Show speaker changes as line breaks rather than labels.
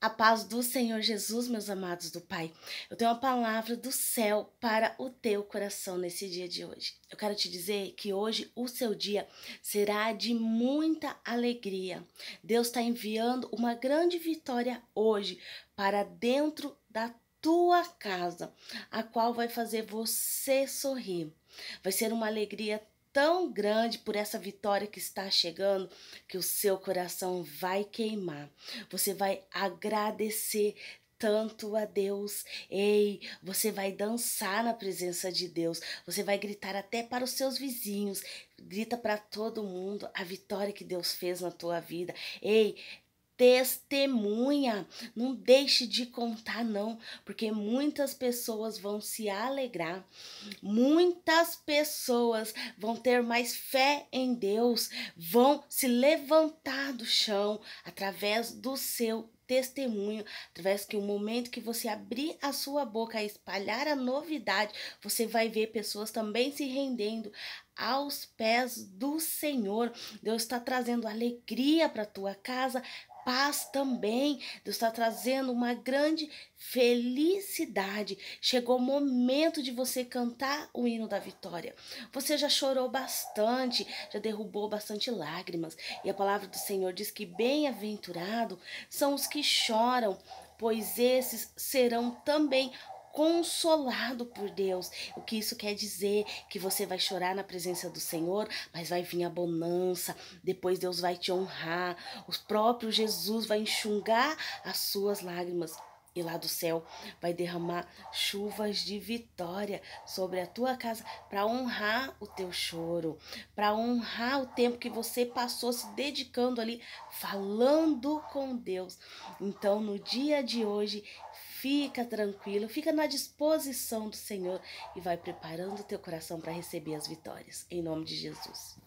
A paz do Senhor Jesus, meus amados do Pai. Eu tenho uma palavra do céu para o teu coração nesse dia de hoje. Eu quero te dizer que hoje o seu dia será de muita alegria. Deus está enviando uma grande vitória hoje para dentro da tua casa, a qual vai fazer você sorrir. Vai ser uma alegria tão grande por essa vitória que está chegando que o seu coração vai queimar. Você vai agradecer tanto a Deus. Ei, você vai dançar na presença de Deus. Você vai gritar até para os seus vizinhos. Grita para todo mundo a vitória que Deus fez na tua vida. Ei, testemunha. Não deixe de contar, não, porque muitas pessoas vão se alegrar, muitas pessoas vão ter mais fé em Deus, vão se levantar do chão através do seu testemunho, através que o momento que você abrir a sua boca e espalhar a novidade, você vai ver pessoas também se rendendo aos pés do Senhor. Deus está trazendo alegria para tua casa, paz também. Deus está trazendo uma grande felicidade. Chegou o momento de você cantar o hino da vitória. Você já chorou bastante, já derrubou bastante lágrimas. E a palavra do Senhor diz que bem-aventurado são os que choram, pois esses serão também consolado por Deus. O que isso quer dizer? Que você vai chorar na presença do Senhor, mas vai vir a bonança, depois Deus vai te honrar, o próprio Jesus vai enxugar as suas lágrimas. E lá do céu vai derramar chuvas de vitória sobre a tua casa para honrar o teu choro, para honrar o tempo que você passou se dedicando ali, falando com Deus. Então, no dia de hoje, Fica tranquilo, fica na disposição do Senhor e vai preparando o teu coração para receber as vitórias. Em nome de Jesus.